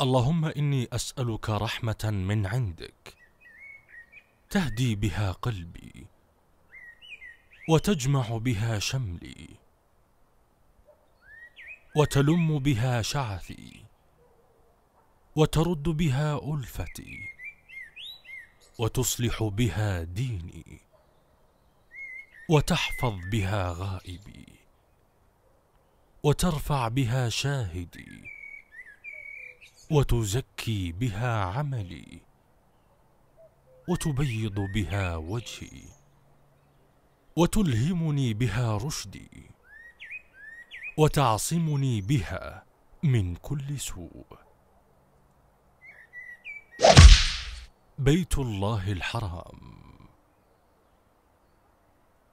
اللهم اني اسالك رحمه من عندك تهدي بها قلبي وتجمع بها شملي وتلم بها شعثي وترد بها الفتي وتصلح بها ديني وتحفظ بها غائبي وترفع بها شاهدي وتزكي بها عملي وتبيض بها وجهي وتلهمني بها رشدي وتعصمني بها من كل سوء بيت الله الحرام